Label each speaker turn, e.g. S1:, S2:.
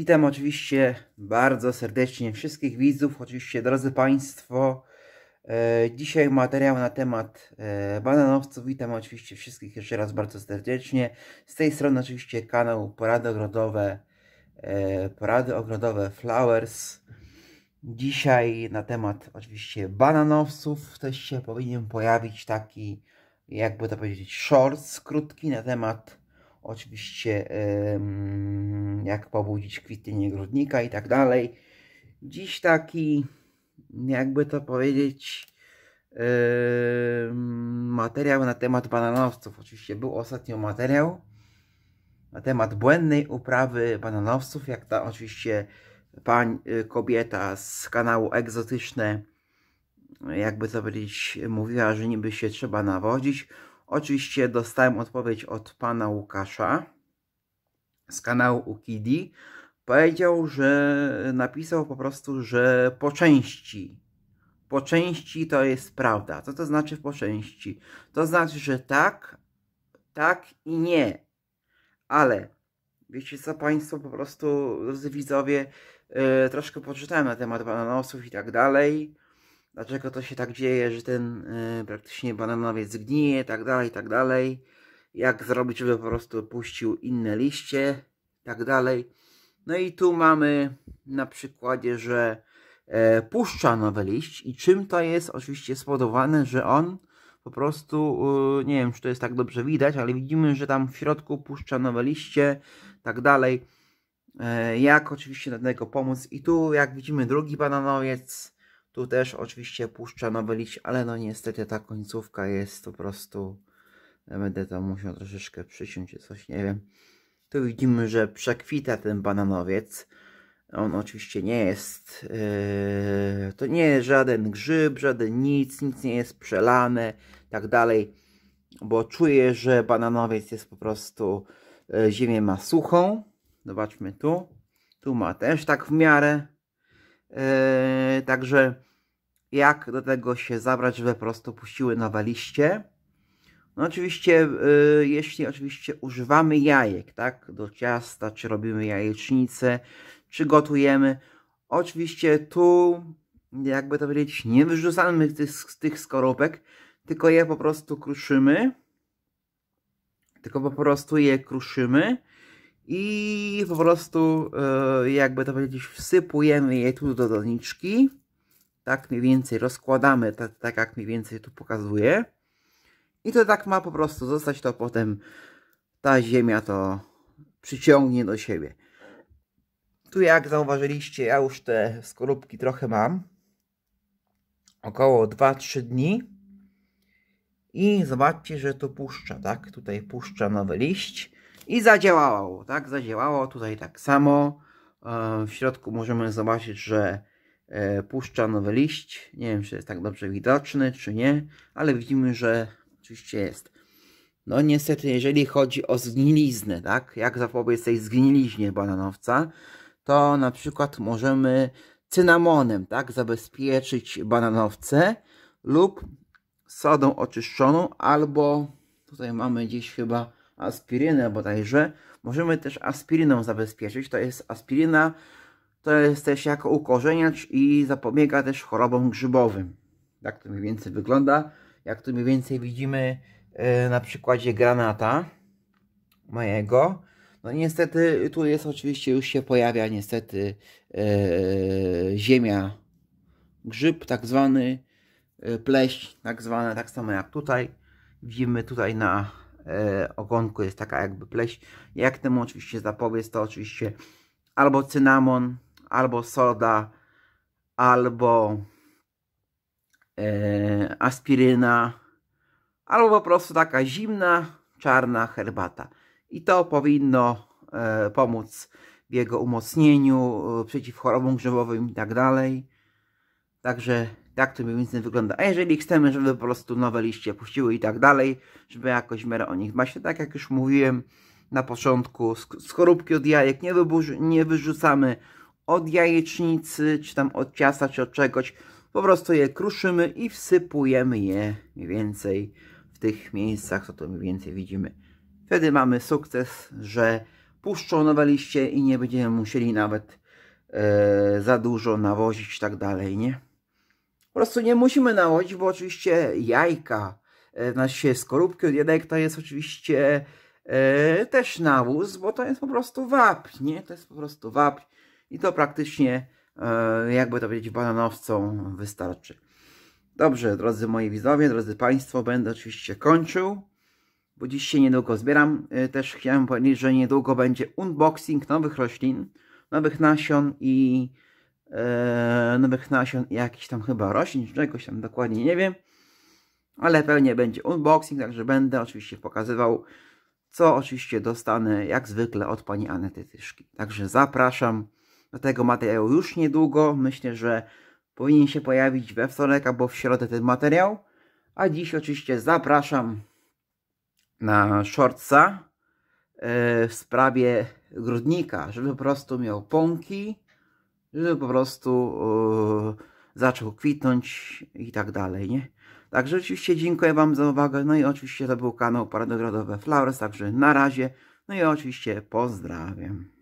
S1: Witam oczywiście bardzo serdecznie wszystkich widzów, oczywiście drodzy Państwo. E, dzisiaj materiał na temat e, bananowców. Witam oczywiście wszystkich jeszcze raz bardzo serdecznie. Z tej strony oczywiście kanał Porady Ogrodowe, e, Porady Ogrodowe Flowers. Dzisiaj na temat oczywiście bananowców też się powinien pojawić taki, jakby to powiedzieć, shorts krótki na temat oczywiście jak pobudzić kwitnienie grudnika i tak dalej. Dziś taki, jakby to powiedzieć, materiał na temat bananowców. Oczywiście był ostatnio materiał na temat błędnej uprawy bananowców, jak ta oczywiście pań, y, kobieta z kanału Egzotyczne, jakby to powiedzieć, mówiła, że niby się trzeba nawodzić. Oczywiście dostałem odpowiedź od pana Łukasza z kanału Ukidi. Powiedział, że napisał po prostu, że po części. Po części to jest prawda. Co to znaczy po części? To znaczy, że tak, tak i nie. Ale wiecie co Państwo, po prostu, drodzy widzowie, yy, troszkę poczytałem na temat nosów i tak dalej dlaczego to się tak dzieje, że ten yy, praktycznie bananowiec gnije, tak dalej, tak dalej. Jak zrobić, żeby po prostu puścił inne liście, tak dalej. No i tu mamy na przykładzie, że e, puszcza nowy liść i czym to jest oczywiście spowodowane, że on po prostu, yy, nie wiem czy to jest tak dobrze widać, ale widzimy, że tam w środku puszcza nowe liście, tak dalej. E, jak oczywiście na tego pomóc i tu jak widzimy drugi bananowiec, tu też oczywiście puszczano wylić, ale no niestety ta końcówka jest po prostu... Będę to musiał troszeczkę przyciąć, coś nie wiem. Tu widzimy, że przekwita ten bananowiec. On oczywiście nie jest, yy, to nie jest żaden grzyb, żaden nic, nic nie jest przelane, tak dalej, bo czuję, że bananowiec jest po prostu, yy, ziemię ma suchą. Zobaczmy tu, tu ma też tak w miarę, Yy, także jak do tego się zabrać, żeby po prostu puściły nowe liście. No oczywiście, yy, jeśli oczywiście używamy jajek, tak, do ciasta, czy robimy jajecznicę, czy gotujemy, oczywiście tu, jakby to powiedzieć, nie wyrzucamy tych, tych skorupek, tylko je po prostu kruszymy, tylko po prostu je kruszymy i po prostu e, jakby to powiedzieć wsypujemy je tu do doniczki tak mniej więcej rozkładamy tak, tak jak mniej więcej tu pokazuję i to tak ma po prostu zostać to potem ta ziemia to przyciągnie do siebie tu jak zauważyliście ja już te skorupki trochę mam około 2-3 dni i zobaczcie, że to puszcza, tak? Tutaj puszcza nowy liść i zadziałało, tak? Zadziałało tutaj tak samo. E, w środku możemy zobaczyć, że e, puszcza nowy liść. Nie wiem, czy jest tak dobrze widoczny, czy nie, ale widzimy, że oczywiście jest. No niestety, jeżeli chodzi o zgniliznę, tak? Jak zapobiec tej zgniliźnie bananowca, to na przykład możemy cynamonem, tak? Zabezpieczyć bananowce lub sodą oczyszczoną, albo tutaj mamy gdzieś chyba aspirynę bodajże. Możemy też aspiryną zabezpieczyć. To jest aspiryna, to jest też jako ukorzeniacz i zapobiega też chorobom grzybowym. Tak to mniej więcej wygląda. Jak tu mniej więcej widzimy e, na przykładzie granata mojego. No niestety tu jest oczywiście już się pojawia niestety e, ziemia grzyb tak zwany, pleś, pleść tak zwane, tak samo jak tutaj. Widzimy tutaj na E, ogonku jest taka jakby pleś. Jak temu oczywiście zapobiec, to oczywiście albo cynamon, albo soda, albo e, aspiryna, albo po prostu taka zimna, czarna herbata. I to powinno e, pomóc w jego umocnieniu e, przeciw chorobom grzybowym i tak dalej. Także jak to mniej więcej wygląda. A jeżeli chcemy, żeby po prostu nowe liście puściły i tak dalej, żeby jakoś w miarę o nich dbać, to tak jak już mówiłem na początku, skorupki od jajek nie, nie wyrzucamy od jajecznicy, czy tam od ciasta, czy od czegoś. Po prostu je kruszymy i wsypujemy je mniej więcej w tych miejscach, co to mniej więcej widzimy. Wtedy mamy sukces, że puszczą nowe liście i nie będziemy musieli nawet e, za dużo nawozić i tak dalej, nie? Po prostu nie musimy nałożyć bo oczywiście jajka, e, się skorupki od jajek to jest oczywiście e, też nawóz, bo to jest po prostu wapń, nie? To jest po prostu wapń i to praktycznie, e, jakby to powiedzieć, bananowcom wystarczy. Dobrze, drodzy moi widzowie, drodzy Państwo, będę oczywiście kończył, bo dziś się niedługo zbieram. Też chciałem powiedzieć, że niedługo będzie unboxing nowych roślin, nowych nasion i Eee, nowych nasion jakiś tam chyba roślin, czegoś tam dokładnie nie wiem. Ale pewnie będzie unboxing, także będę oczywiście pokazywał, co oczywiście dostanę jak zwykle od pani Anety Tyszki. Także zapraszam do tego materiału już niedługo. Myślę, że powinien się pojawić we wtorek albo w środę ten materiał. A dziś oczywiście zapraszam na shortsa eee, w sprawie grudnika, żeby po prostu miał pąki, że po prostu e, zaczął kwitnąć i tak dalej, nie? Także oczywiście dziękuję Wam za uwagę, no i oczywiście to był kanał Paradogradowe Flowers, także na razie, no i oczywiście pozdrawiam.